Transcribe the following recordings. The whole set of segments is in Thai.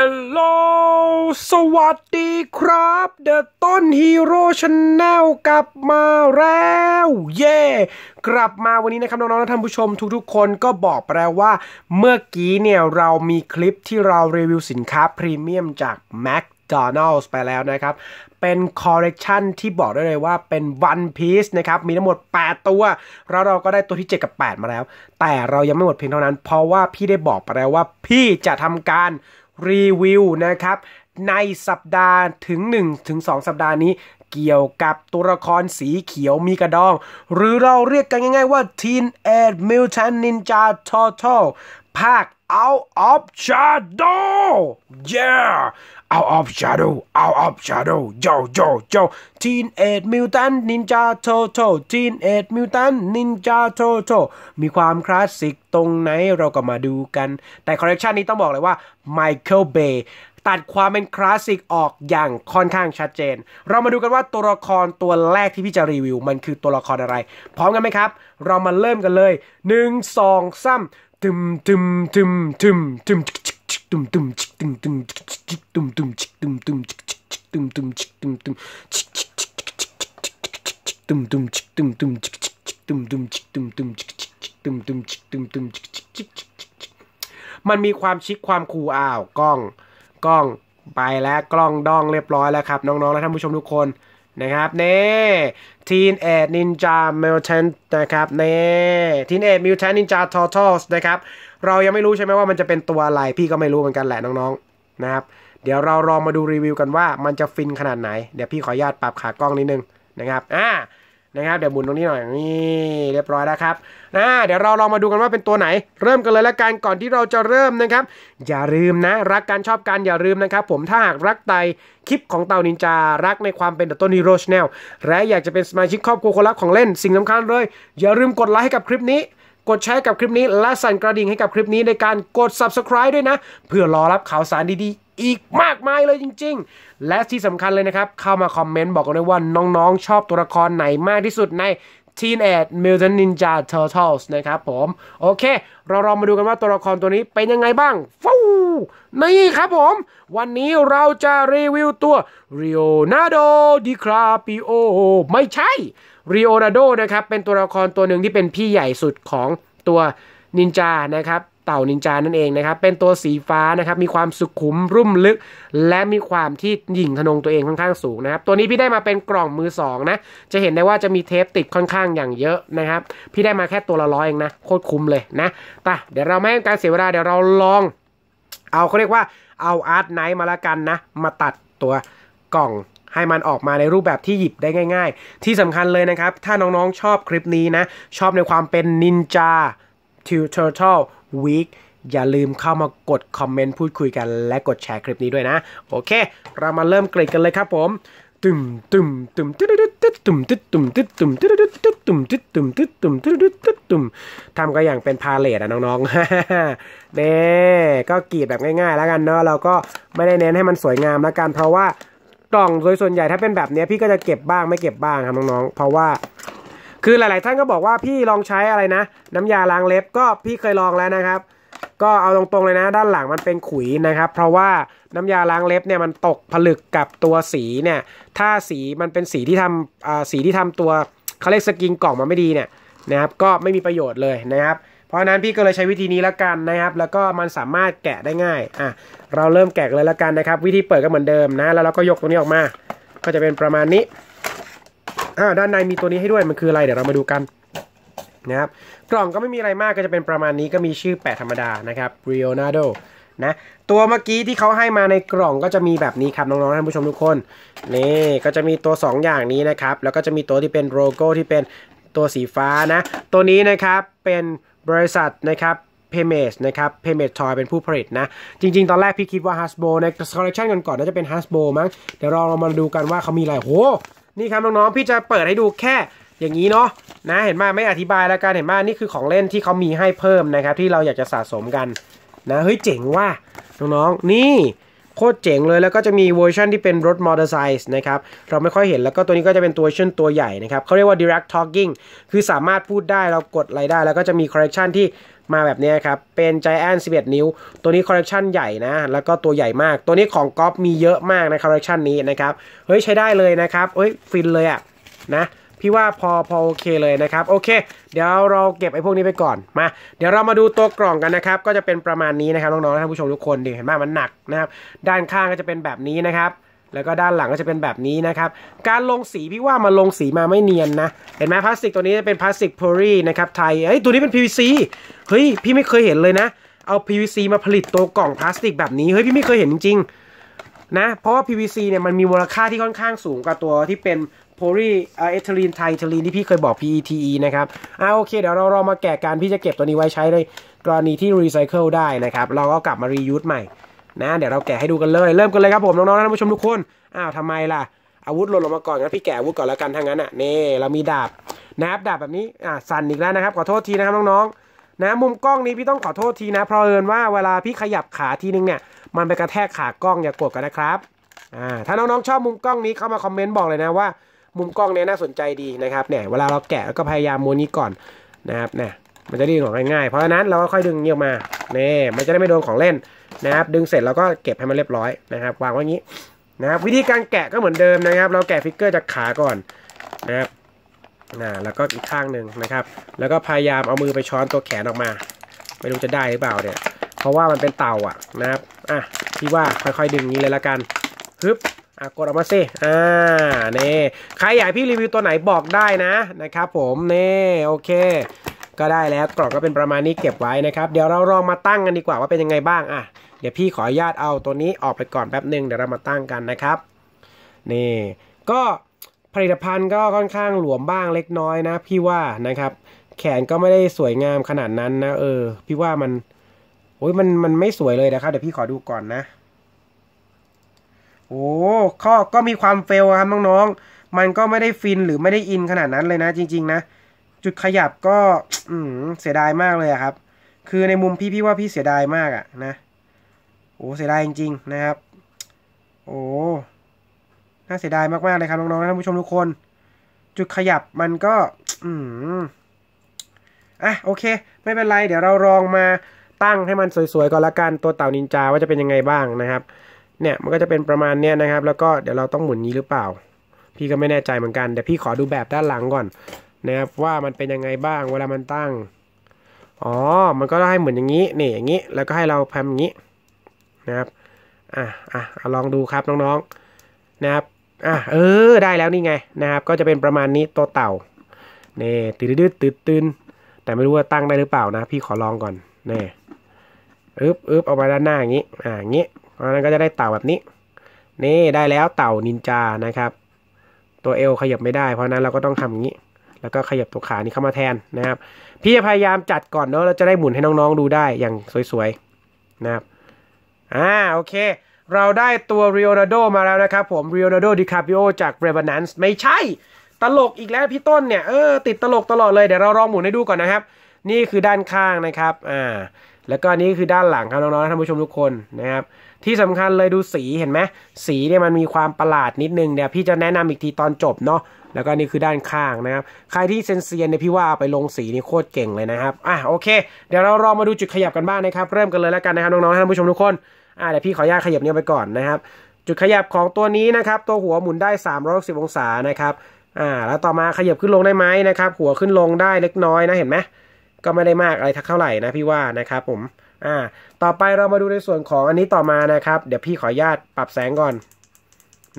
ฮัลโหล สวัสดีครับเดอะต้นฮีโร่ชาแนลกลับมาแล้ว เย่ yeah! กลับมาวันนี้นะครับ น้องๆและท่านผู้ชมทุก ๆ คนก็บอกไปแล้วว่า เมื่อกี้เนี่ย เรามีคลิปที่เรารีวิวสินค้า พรีเมียมจาก m c d o n a l d s ไปแล้วนะครับ เป็นคอลเลกชันที่บอกได้เลยว่าเป็นวันพีซนะครับ มีทั้งหมด 8 ตัวเราเราก็ได้ตัวที่ 7 กับ 8 มาแล้ว แต่เรายังไม่หมดเพียงเท่านั้นเพราะว่าพี่ได้บอกไปแล้วว่าพี่จะทำการรีวิวนะครับ ในสัปดาห์ถึง 1 ถึง 2 สัปดาห์นี้เกี่ยวกับตัวละครสีเขียวมีกระดอง หรือเราเรียกกันง่ายๆว่า Teen Age Mutant Ninja Turtle ภาค Out of Shadow yeah out of shadow out of shadow yo yo yo teen age mutant ninja turtle teen age mutant ninja turtle มีความคลาสสิกตรงไหนเราก็มาดูกัน แต่คอลเลคชันนี้ต้องบอกเลยว่า Michael Bay ตัดความเป็นคลาสสิกออกอย่างค่อนข้างชัดเจน เรามาดูกันว่าตัวละครตัวแรกที่พี่จะรีวิว มันคือตัวละครอะไร พร้อมกันไหมครับ เรามาเริ่มกันเลย1 2 3ตึมตึมตึมตึมตึมิกตุมตุมชิกตุมตุมชิกชิกตุมตุมชิกตุมตุมชิกชิกชิกตุมตุมชิกตุมตุมชิกชิกชิกชิกชิกชิกตุมตุมชิกตุมตุมชิกชิกชิกตุมตุมชิกตุมตุมชิกชิกชิกตุมตุมชิกตุมตุมชิกชิกชิกชิกชิกมันมีความชิคความคูอ้าวกล้อง กล้อง ไปแล้ว กล้องดองเรียบร้อยแล้วครับ น้องๆ และท่านผู้ชมทุกคนนะครับเน่ทีนเอ็ดนินจาเมลเทนนะครับเน่ทีนเอ็ดมิวเทนนินจาทอร์ทอสนะครับ เรายังไม่รู้ใช่ไหมว่ามันจะเป็นตัวอะไร พี่ก็ไม่รู้เหมือนกันแหละน้องๆนะครับ เดี๋ยวเราลองมาดูรีวิวกันว่ามันจะฟินขนาดไหนเดี๋ยวพี่ขออนุญาตปรับขากล้องนิดนึง นะครับ อ่านะครับ เดี๋ยวหมุนตรงนี้หน่อยนี่เรียบร้อยแล้วครับนะเดี๋ยวเราลองมาดูกันว่าเป็นตัวไหน เริ่มกันเลยละกัน ก่อนที่เราจะเริ่มนะครับ อย่าลืมนะรักการชอบการอย่าลืมนะครับผมถ้าหากรักไตคลิปของเต่านินจารักในความเป็นตัวต้นฮีโรชแนลและอยากจะเป็นสมาชิกครอบครัวคนรักของเล่นสิ่งสาคัญเลย อย่าลืมกดไลค์ให้กับคลิปนี้ กดแชร์กับคลิปนี้และสั่นกระดิ่งให้กับคลิปนี้ในการกด subscribe ด้วยนะ เพื่อรอรับข่าวสารดีๆอีกมากมายเลยจริงๆ และที่สำคัญเลยนะครับ เข้ามาคอมเมนต์บอกกันเลยว่าน้องๆ ชอบตัวละครไหนมากที่สุดใน Teenage Mutant Ninja Turtles นะครับผม โอเค เราลองมาดูกันว่าตัวละครตัวนี้เป็นยังไงบ้างฟูนี่ครับผม วันนี้เราจะรีวิวตัว r i o n a d o DiCaprio ไม่ใช่ r i o n a d o นะครับ เป็นตัวละครตัวหนึ่งที่เป็นพี่ใหญ่สุดของตัวนินจานะครับเต่านินจานั่นเองนะครับเป็นตัวสีฟ้า นะครับ มีความสุขุมรุ่มลึก และมีความที่หยิ่งทนงตัวเองค่อนข้างสูงนะครับ ตัวนี้พี่ได้มาเป็นกล่องมือ2นะ จะเห็นได้ว่าจะมีเทปติดค่อนข้างอย่างเยอะนะครับ พี่ได้มาแค่ตัวละร้อยเองนะโคตรคุ้มเลยนะต่เดี๋ยวเราไม่ให้การเสียเวลา เดี๋ยวเราลอง เอาเขาเรียกว่าเอาอาร์ตไนท์มาละกันนะมาตัดตัวกล่อง ให้มันออกมาในรูปแบบที่หยิบได้ง่าย ๆ ที่สำคัญเลยนะครับถ้าน้องๆชอบคลิปนี้นะชอบในความเป็นนินจาทิวเทอร์ทัลวีคอย่าลืมเข้ามากดคอมเมนต์พูดคุยกันและกดแชร์คลิปนี้ด้วยนะโอเค เรามาเริ่มกรีดกันเลยครับผมตุ่มตุ่มตุ่มตุ่มตุ่มตุ่มตุ่มตุ่มตุ่มตุ่มตุ่มตุ่มตุ่มตุ่มตุ่มตุ่มตุ่มตุมทำก็อย่างเป็นพาเลตอะน้องๆเน่ก็กรีดแบบง่ายๆ แล้วกันเนาะเราก็ไม่ได้เน้นให้มันสวยงามแล้วกันเพราะว่ากล่องโดยส่วนใหญ่ถ้าเป็นแบบนี้พี่ก็จะเก็บบ้างไม่เก็บบ้างครับน้องๆเพราะว่าคือหลาย ๆ ท่านก็บอกว่าพี่ลองใช้อะไรนะ น้ำยาล้างเล็บก็พี่เคยลองแล้วนะครับ ก็เอาตรง ๆ เลยนะ ด้านหลังมันเป็นขุยนะครับ เพราะว่าน้ำยาล้างเล็บเนี่ยมันตกผลึกกับตัวสีเนี่ยถ้าสีมันเป็นสีที่ทำสีที่ทำตัวเขาเรียกสกินกล่องมาไม่ดีเนี่ยนะครับ ก็ไม่มีประโยชน์เลยนะครับ เพราะนั้นพี่ก็เลยใช้วิธีนี้แล้วกันนะครับ แล้วก็มันสามารถแกะได้ง่ายอ่ะเราเริ่มแกะเลยแล้วกันนะครับ วิธีเปิดก็เหมือนเดิมนะ แล้วเราก็ยกตรงนี้ออกมาก็จะเป็นประมาณนี้อ่าด้านในมีตัวนี้ให้ด้วยมันคืออะไรเดี๋ยวเรามาดูกันนะครับกล่องก็ไม่มีอะไรมากก็จะเป็นประมาณนี้ก็มีชื่อแปะธรรมดานะครับรียวนาโดนะตัวเมื่อกี้ที่เขาให้มาในกล่องก็จะมีแบบนี้ครับน้องๆท่านผู้ชมทุกคนนี่ก็จะมีตัว 2 อย่างนี้นะครับแล้วก็จะมีตัวที่เป็นโลโก้ที่เป็นตัวสีฟ้านะตัวนี้นะครับเป็นบริษัทนะครับเพเมสนะครับเพเมสทอยเป็นผู้ผลิตนะจริงๆตอนแรกพี่คิดว่าฮัสโบในคอลเลคชันก่อนๆน่าจะเป็นฮัสโบมั้งเดี๋ยวเราเรามาดูกันว่าเขามีอะไรโหนี่ครับน้อง ๆ พี่จะเปิดให้ดูแค่อย่างนี้เนาะนะเห็นมาไม่อธิบายแล้วกันเห็นมานี่คือของเล่นที่เขามีให้เพิ่มนะครับที่เราอยากจะสะสมกันนะเฮ้ยเจ๋งว่ะน้องๆนี่โคตรเจ๋งเลย แล้วก็จะมีเวอร์ชันที่เป็นรถมอเตอร์ไซค์นะครับเราไม่ค่อยเห็นแล้วก็ตัวนี้ก็จะเป็นตัวเชื่นตัวใหญ่นะครับเขาเรียกว่า direct talking คือสามารถพูดได้เรากดอะไรได้ แล้วก็จะมีคอลเลกชันที่มาแบบนี้ครับ เป็น Giant 11 นิ้ว ตัวนี้คอลเลคชันใหญ่นะ แล้วก็ตัวใหญ่มาก ตัวนี้ของก๊อฟมีเยอะมากในคอลเลคชันนี้นะครับ เฮ้ยใช้ได้เลยนะครับเฮ้ยฟินเลยอะนะ พี่ว่าพอพอโอเค เลยนะครับ โอเค เดี๋ยวเราเก็บไอ้พวกนี้ไปก่อน มา เดี๋ยวเรามาดูตัวกล่องกันนะครับ ก็จะเป็นประมาณนี้นะครับน้องๆ ท่านผู้ชมทุกคนดิเห็นไหมมันหนักนะครับ ด้านข้างก็จะเป็นแบบนี้นะครับแล้วก็ด้านหลังก็จะเป็นแบบนี้นะครับ การลงสี พี่ว่ามาลงสีมาไม่เนียนนะเห็นไหมพลาสติกตัวนี้เป็นพลาสติกโพลีนะครับไทย เฮ้ยตัวนี้เป็น PVC เฮ้ยพี่ไม่เคยเห็นเลยนะ เอา PVC มาผลิตตัวกล่องพลาสติกแบบนี้เฮ้ยพี่ไม่เคยเห็นจริงนะเพราะว่า PVC เนี่ยมันมีมูลค่าที่ค่อนข้างสูงกว่าตัวที่เป็นโพลีเอทิลีนไทเทลีนที่พี่เคยบอก PETE นะครับอ่าโอเคเดี๋ยวเราเรามาแกะการพี่จะเก็บตัวนี้ไว้ใช้ในกรณีที่รีไซเคิลได้นะครับเราก็กลับมารียูสใหม่นะเดี๋ยวเราแกะให้ดูกันเลย เริ่มกันเลยครับผมน้องๆท่านผู้ชมทุกคนอ้าวทำไมล่ะอาวุธหล่นลงมาก่อนงั้นพี่แกะอาวุธก่อนแล้วกันทางนั้นอ่ะนี่เรามีดาบนะครับดาบแบบนี้อ่าสั่นอีกแล้วนะครับขอโทษทีนะครับน้องๆนะมุมกล้องนี้พี่ต้องขอโทษทีนะ เพราะเอิญว่าเวลาพี่ขยับขาทีนึงเนี่ยมันไปกระแทกขากล้องอย่ากดกันนะครับอ่าถ้าน้องๆ ชอบมุมกล้องนี้เข้ามาคอมเมนต์บอกเลยนะว่า มุมกล้องนี้น่าสนใจดีนะครับเนี่ยเวลาเราแกะแล้วก็พยายามม้วนนี้ก่อนนะครับเนี่ยมันจะดึงออกง่ายๆเพราะฉะนั้นเราค่อยดึงเงี้ยมาเน่มันจะได้ไม่โดนของเล่นนะครับดึงเสร็จเราก็เก็บให้มันเรียบร้อยนะครับ วางไว้งี้นะครับวิธีการแกะก็เหมือนเดิมนะครับ เราแกะฟิกเกอร์จากขาก่อนนะครับนะแล้วก็อีกข้างหนึ่งนะครับ แล้วก็พยายามเอามือไปช้อนตัวแขนออกมา ไม่รู้จะได้หรือเปล่าเนี่ย เพราะว่ามันเป็นเต่าอ่ะนะครับอ่ะพี่ว่าค่อยๆดึงนี้เลยละกันฮึบอ่ะกดออกมาสิอ่าเน่ใครอยากพี่รีวิวตัวไหนบอกได้นะนะครับ ผมเน่โอเค ก็ได้แล้วกล่องก็เป็นประมาณนี้เก็บไว้นะครับ เดี๋ยวเราลองมาตั้งกันดีกว่าว่าเป็นยังไงบ้างอ่ะเดี๋ยวพี่ขออนุญาตเอาตัวนี้ออกไปก่อนแป๊บหนึ่งเดี๋ยวเรามาตั้งกันนะครับ นี่ ก็ผลิตภัณฑ์ก็ค่อนข้างหลวมบ้างเล็กน้อยนะ พี่ว่านะครับ แขนก็ไม่ได้สวยงามขนาดนั้นนะเออ พี่ว่ามัน โอ้ยมันมันไม่สวยเลยนะครับเดี๋ยวพี่ขอดูก่อนนะ โอ้ข้อก็มีความเฟลครับน้องๆมันก็ไม่ได้ฟินหรือไม่ได้อินขนาดนั้นเลยนะ จริง ๆ นะจุดขยับก็อืเสียดายมากเลยครับ คือในมุมพี่พี่ว่าพี่เสียดายมากอะนะโอ้เสียดายจริงๆ นะครับ โอ้ น่าเสียดายมาก ๆ เลยครับน้องๆท่านผู้ชมทุกคน จุดขยับมันก็ อืมอ่ะโอเค ไม่เป็นไรเดี๋ยวเราลองมาตั้งให้มันสวย ๆก่อนละกันตัวเต่านินจาว่าจะเป็นยังไงบ้างนะครับ เนี่ยมันก็จะเป็นประมาณเนี้ยนะครับ แล้วก็เดี๋ยวเราต้องหมุนนี้หรือเปล่า พี่ก็ไม่แน่ใจเหมือนกันเดี๋ยวพี่ขอดูแบบด้านหลังก่อนนะครับว่ามันเป็นยังไงบ้าง เวลามันตั้ง อ๋อ มันก็ให้เหมือนอย่างนี้นี่อย่างนี้ แล้วก็ให้เราพมอย่างนี้นะครับ อ่ะอ่ะลองดูครับน้องๆ นะครับ อ่ะ เออ ได้แล้วนี่ไง นะครับ ก็จะเป็นประมาณนี้ตัวเต่า เนี่ตืดตดืดตืดตืนแต่ไม่รู้ว่าตั้งได้หรือเปล่านะ พี่ขอลองก่อนเนี่อึบอึบออกมาด้านหน้าอย่างนี้ อ่างนี้เพราะนั้นก็จะได้เต่าแบบนี้ นี่ได้แล้วเต่านินจา นะครับ ตัวเอลขยับไม่ได้ เพราะนั้นเราก็ต้องทำอย่างนี้ แล้วก็ขยับตัวขานี้เข้ามาแทนนะครับ พี่จะพยายามจัดก่อนเนาะ เราจะได้หมุนให้น้องๆ ดูได้อย่างสวยๆ นะครับอ่าโอเค เราได้ตัวเรียนาโดมาแล้วนะครับ ผมเรียนาโดดิคาปิโอจากเรเวนแนนซ์ไม่ใช่ตลกอีกแล้วพี่ต้นเนี่ย เออ ติดตลกตลอดเลยเดี๋ยวเราลองหมุนให้ดูก่อนนะครับ นี่คือด้านข้างนะครับ อ่า แล้วก็นี้คือด้านหลังครับ น้องๆท่านผู้ชมทุกคนนะครับที่สำคัญเลยดูสีเห็นไหมสีเนี่ยมันมีความประหลาดนิดนึงเดี๋ยวพี่จะแนะนำอีกทีตอนจบเนาะแล้วก็นี่คือด้านข้างนะครับ ใครที่เซนเซียนเนี่ยพี่ว่าไปลงสีนี่โคตรเก่งเลยนะครับอ่ะโอเค เดี๋ยวเราลองมาดูจุดขยับกันบ้างนะครับ เริ่มกันเลยแล้วกันนะครับน้องๆท่านผู้ชมทุกคนอ่าเดี๋ยวพี่ขออนุญาตขยับนี้ไปก่อนนะครับ จุดขยับของตัวนี้นะครับตัวหัวหมุนได้360องศานะครับอ่าแล้วต่อมาขยับขึ้นลงได้ไหมนะครับหัวขึ้นลงได้เล็กน้อยนะเห็นไหมก็ไม่ได้มากอะไรทักเท่าไหร่นะพี่ว่านะครับผมอ่าต่อไปเรามาดูในส่วนของอันนี้ต่อมานะครับ เดี๋ยวพี่ขออนุญาตปรับแสงก่อน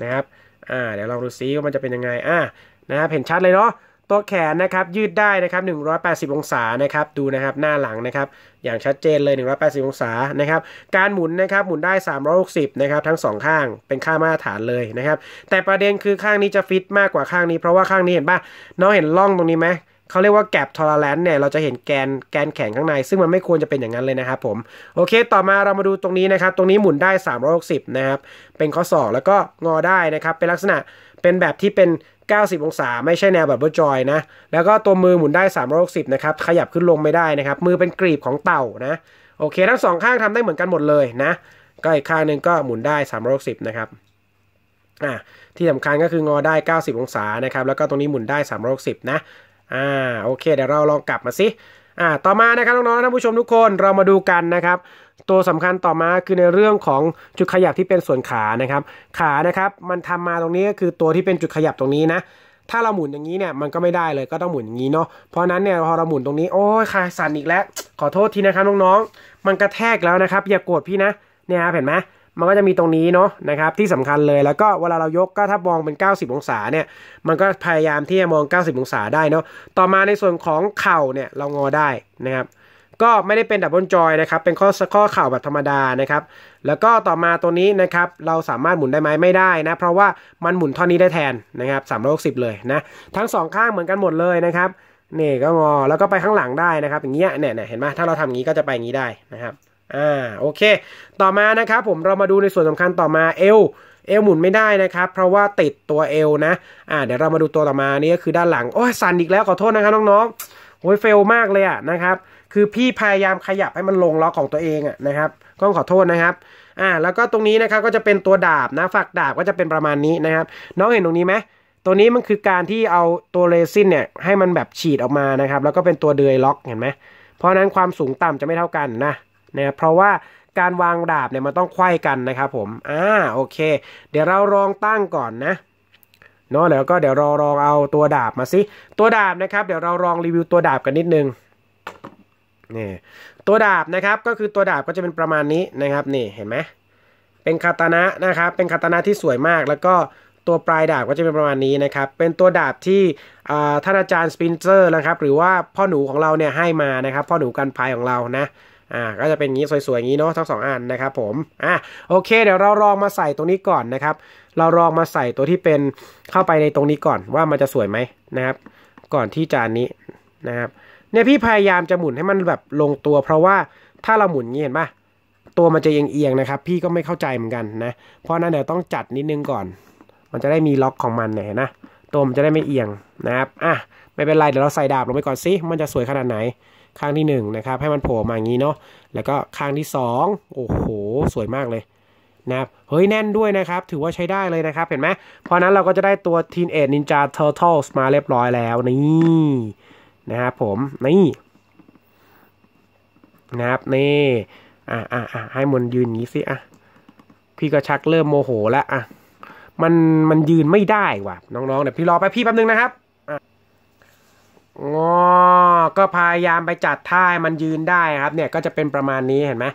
นะครับอ่าเดี๋ยวลองดูซิว่ามันจะเป็นยังไงอ่านะครับเห็นชัดเลยเนาะตัวแขนนะครับยืดได้นะครับ180 องศานะครับ ดูนะครับหน้าหลังนะครับอย่างชัดเจนเลย 180องศานะครับ การหมุนนะครับหมุนได้ 360นะครับทั้ง2ข้างเป็นค่ามาตรฐานเลยนะครับแต่ประเด็นคือข้างนี้จะฟิตมากกว่าข้างนี้เพราะว่าข้างนี้เห็นป่ะน้องเห็นร่องตรงนี้ไหมเขาเรียกว่าแกลบทอร์แลนด์เนี่ยเราจะเห็นแกนแกนแข็งข้างในซึ่งมันไม่ควรจะเป็นอย่างนั้นเลยนะครับผมโอเคต่อมาเรามาดูตรงนี้นะครับตรงนี้หมุนได้360นะครับเป็นข้อศอกแล้วก็งอได้นะครับเป็นลักษณะเป็นแบบที่เป็น 90องศาไม่ใช่แนวแบบเบอร์จอยนะแล้วก็ตัวมือหมุนได้ 360นะครับ ขยับขึ้นลงไม่ได้นะครับ มือเป็นกรีบของเต่านะโอเค ทั้งสองข้างทำได้เหมือนกันหมดเลยนะก็อีกข้างหนึ่งก็หมุนได้ 360 นะครับอ่าที่สำคัญก็คืองอได้ 90องศานะครับ แล้วก็ตรงนี้หมุนได้ 360 นะอ่าโอเคเดี๋ยวเราลองกลับมาสิอ่า ต่อมา นะครับ น้องๆ ท่านผู้ชมทุกคน เรามาดูกันนะครับ ตัวสำคัญต่อมาคือในเรื่องของจุดขยับที่เป็นส่วนขานะครับ ขานะครับ มันทำมาตรงนี้ก็คือตัวที่เป็นจุดขยับตรงนี้นะ ถ้าเราหมุนอย่างนี้เนี่ย มันก็ไม่ได้เลย ก็ต้องหมุนอย่างนี้เนาะ เพราะนั้นเนี่ยพอเราหมุนตรงนี้ โอ้ยขาสั่นอีกแล้ว ขอโทษทีนะครับ น้องๆ มันกระแทกแล้วนะครับ อย่าโกรธพี่นะ เนี่ย เห็นไหมมันก็จะมีตรงนี้เนาะนะครับ ที่สำคัญเลยแล้วก็เวลาเรายกก็ถ้ามองเป็น 90 องศาเนี่ยมันก็พยายามที่จะมอง 90 องศาได้เนาะต่อมาในส่วนของเข่าเนี่ยเรางอได้นะครับ ก็ไม่ได้เป็นดับเบิลจอยนะครับ เป็นข้อข้อเข่าแบบธรรมดานะครับ แล้วก็ต่อมาตัวนี้นะครับ เราสามารถหมุนได้ไหมไม่ได้นะ เพราะว่ามันหมุนท่อนนี้ได้แทนนะครับสามร้อยสิบเลยนะทั้งสองข้างเหมือนกันหมดเลยนะครับนี่ก็งอแล้วก็ไปข้างหลังได้นะครับ อย่างเงี้ยเนี่ยเห็นไหมถ้าเราทำอย่างนี้ก็จะไปอย่างนี้ได้นะครับอ่าโอเค ต่อมานะครับผมเรามาดูในส่วนสำคัญต่อมาเอลเอลหมุนไม่ได้นะครับ เพราะว่าติดตัวเอลนะ อ่า เดี๋ยวเรามาดูตัวต่อมานี่ก็คือด้านหลังโอ้ยสั่นอีกแล้วขอโทษนะครับน้องๆโอ้ยเฟลมากเลยอ่ะนะครับ คือพี่พยายามขยับให้มันลงล็อกของตัวเองอ่ะนะครับก็ขอโทษนะครับ อ่า แล้วก็ตรงนี้นะครับก็จะเป็นตัวดาบนะฝักดาบก็จะเป็นประมาณนี้นะครับ น้องเห็นตรงนี้ไหมตัวนี้มันคือการที่เอาตัวเรซินเนี่ย ให้มันแบบฉีดออกมานะครับ แล้วก็เป็นตัวเดือยล็อกเห็นไหมเพราะนั้นความสูงต่ำจะไม่เท่ากันนะนะคเพราะว่าการวางดาบเนี่ยมันต้องไขว้กันนะครับ ผม อ่าโอเค เดี๋ยวเราลองตั้งก่อนนะเนาะแล้วก็เดี๋ยวเราลองเอาตัวดาบมาสิตัวดาบนะครับ เดี๋ยวเราลองรีวิวตัวดาบกันนิดนึงนี่ ตัวดาบนะครับก็คือตัวดาบก็จะเป็นประมาณนี้นะครับ นี่เห็นไหมเป็นคาตานะนะครับ เป็นคาตานะที่สวยมาก แล้วก็ตัวปลายดาบก็จะเป็นประมาณนี้นะครับ เป็นตัวดาบที่ท่านอาจารย์สปินเซอร์นะครับ หรือว่าพ่อหนูของเราเนี่ยให้มานะครับพ่อหนูกันภัยของเรานะอ่าก็จะเป็นงี้ สวยๆงี้เนาะทั้งสองอันนะครับ ผมอ่ะโอเค เดี๋ยวเราลองมาใส่ตรงนี้ก่อนนะครับ เราลองมาใส่ตัวที่เป็นเข้าไปในตรงนี้ก่อนว่ามันจะสวยไหมนะครับก่อนที่จานนี้นะครับเนี่ยพี่พยายามจะหมุนให้มันแบบลงตัว เพราะว่าถ้าเราหมุนงี้เห็นปะตัวมันจะเอียงๆนะครับ พี่ก็ไม่เข้าใจเหมือนกันนะเพราะนั้นเดี๋ยวต้องจัดนิดนึงก่อน มันจะได้มีล็อกของมันเนี่ยนะตัวมันจะได้ไม่เอียงนะครับอ่ะไม่เป็นไรเดี๋ยวเราใส่ดาบลงไปก่อนซิมันจะสวยขนาดไหนข้างที่1นนะครับให้มันโผล่มาอย่างนี้เนาะแล้วก็ข้างที่ 2 โอ้โหสวยมากเลยนะครับเฮ้ยแน่นด้วยนะครับ ถือว่าใช้ได้เลยนะครับ เห็นไหมเพราะนั้นเราก็จะได้ตัว Teenage Ninja Turtles มาเรียบร้อยแล้วนี่ นะครับผม นี่ นะครับ นี่ อ่ะอ่ะอ่ะให้มันยืนงี้สิอ่ะพี่ก็ชักเริ่มโมโหแล้วอ่ะมันมันยืนไม่ได้ว่ะ น้องๆเดี๋ยวพี่รอไปพี่แป๊บนึงนะครับงอก็พยายามไปจัดท่ามันยืนได้ครับเนี่ย ก็จะเป็นประมาณนี้เห็นไหม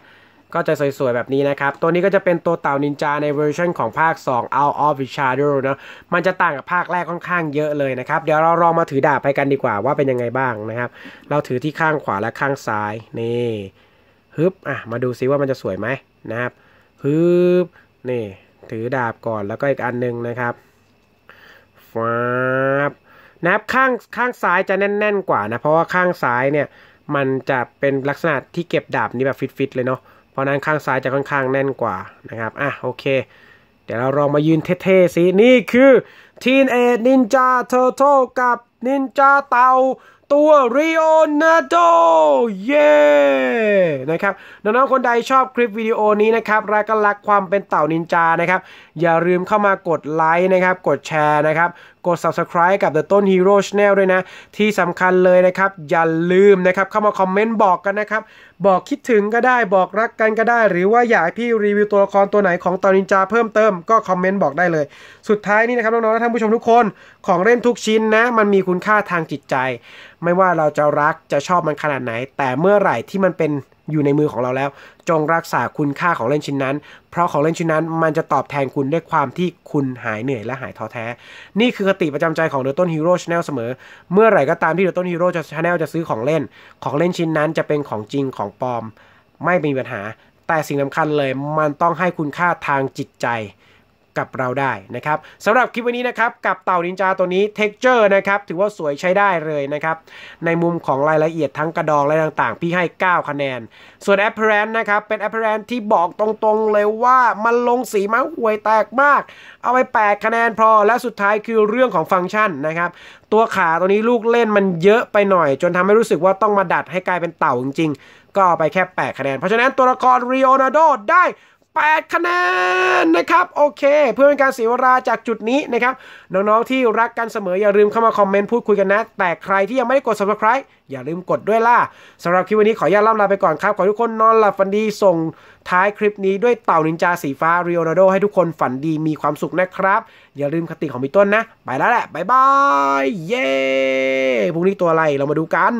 ก็จะสวยๆแบบนี้นะครับ ตัวนี้ก็จะเป็นตัวเต่านินจาในเวอร์ชันของภาค 2 Out of the Shadow เนาะมันจะต่างกับภาคแรกค่อนข้างเยอะเลยนะครับ เดี๋ยวเราลองมาถือดาบไปกันดีกว่าว่าเป็นยังไงบ้างนะครับ เราถือที่ข้างขวาและข้างซ้าย นี่ฮึบอ่ะ มาดูซิว่ามันจะสวยไหมนะครับฮึบนี่ถือดาบก่อนแล้วก็อีกอันนึงนะครับฟ้าบนะครับข้างข้างซ้ายจะแน่นๆกว่านะ เพราะว่าข้างซ้ายเนี่ย มันจะเป็นลักษณะที่เก็บดาบนี้แบบฟิตๆเลยเนาะเพราะนั้นข้างซ้ายจะค่อนข้างแน่นกว่านะครับ อ่ะโอเค เดี๋ยวเราลองมายืนเท่ๆสินี่คือ Teenage Ninja Turtle กับ Ninja เต่าตัวริโอนาโด เย่นะครับน้องๆคนใดชอบคลิปวิดีโอนี้นะครับรักก็รักความเป็นเต่านินจานะครับอย่าลืมเข้ามากดไลค์นะครับ กดแชร์นะครับ กด Subscribe กับ The ต้น Hero Channel ด้วยนะ ที่สำคัญเลยนะครับ อย่าลืมนะครับเข้ามาคอมเมนต์บอกกันนะครับ บอกคิดถึงก็ได้บอกรักกันก็ได้ หรือว่าอยากให้พี่รีวิวตัวละครตัวไหนของตอนินจาเพิ่มเติมก็คอมเมนต์บอกได้เลย สุดท้ายนี่นะครับ น้องๆและท่านผู้ชมทุกคนของเล่นทุกชิ้นนะ มันมีคุณค่าทางจิตใจ ไม่ว่าเราจะรักจะชอบมันขนาดไหน แต่เมื่อไหร่ที่มันเป็นอยู่ในมือของเราแล้วจงรักษาคุณค่าของเล่นชิ้นนั้น เพราะของเล่นชิ้นนั้น มันจะตอบแทนคุณด้วยความที่คุณหายเหนื่อยและหายท้อแท้ นี่คือคติประจำใจของเดอะต้นฮีโร่ชาแนลเสมอเมื่อไหร่ก็ตามที่เดอะต้นฮีโร่ชาแนลจะซื้อของเล่นของเล่นชิ้นนั้นจะเป็นของจริงของปลอม ไม่มีปัญหา แต่สิ่งสำคัญเลยมันต้องให้คุณค่าทางจิตใจกับเราได้นะครับสำหรับคลิปวันนี้นะครับ กับเต่านินจาตัวนี้เท็กเจอร์นะครับ ถือว่าสวยใช้ได้เลยนะครับ ในมุมของรายละเอียดทั้งกระดอง และต่างๆ พี่ให้ 9 คะแนน ส่วนแอปเปิลแอนนะครับ เป็นแอป p p a r แอนที่บอกตรงๆ เลยว่ามันลงสีมงห่วยแตกมาก เอาไป 8 คะแนนพอและสุดท้ายคือเรื่องของฟังก์ชันนะครับ ตัวขาตัวนี้ลูกเล่นมันเยอะไปหน่อย จนทำให้รู้สึกว่าต้องมาดัดให้กลายเป็นเต่าจริงๆ ก็ไปแค่8คะแนนเพราะฉะนั้นตัวละครริโอนาโดได้8คะแนนนะครับ โอเค เพื่อเป็นการเสียเวลาจากจุดนี้นะครับ น้องๆที่รักกันเสมอ อย่าลืมเข้ามาคอมเมนต์พูดคุยกันนะ แต่ใครที่ยังไม่ได้กด subscribe อย่าลืมกดด้วยล่ะสำหรับคลิปวันนี้ขออนุญาตล่ำลาไปก่อนครับ ขอทุกคนนอนหลับฝันดีส่งท้ายคลิปนี้ด้วยเต่านินจาสีฟ้าเรียลนาโดให้ทุกคนฝันดีมีความสุขนะครับ อย่าลืมคติของพี่ต้นนะไปแล้วแหละบายบายเย้พรุ่งนี้ตัวอะไรเรามาดูกัน